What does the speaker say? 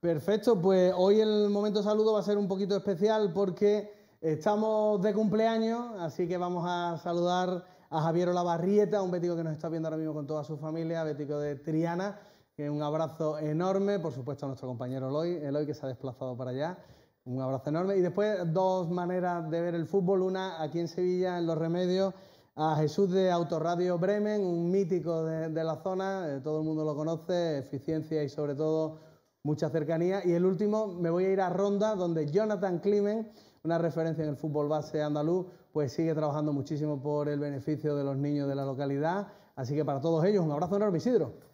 Perfecto, pues hoy el momento saludo va a ser un poquito especial porque estamos de cumpleaños, así que vamos a saludar a Javier Olavarrieta, un bético que nos está viendo ahora mismo con toda su familia, bético de Triana, que un abrazo enorme, por supuesto a nuestro compañero Eloy, Eloy que se ha desplazado para allá, un abrazo enorme. Y después dos maneras de ver el fútbol, una aquí en Sevilla, en Los Remedios, a Jesús de Autorradio Bremen, un mítico de, la zona, eh, todo el mundo lo conoce, eficiencia y sobre todo mucha cercanía. Y el último, me voy a ir a Ronda, donde Jonathan Klimen, una referencia en el fútbol base andaluz, pues sigue trabajando muchísimo por el beneficio de los niños de la localidad. Así que para todos ellos, un abrazo enorme, Isidro.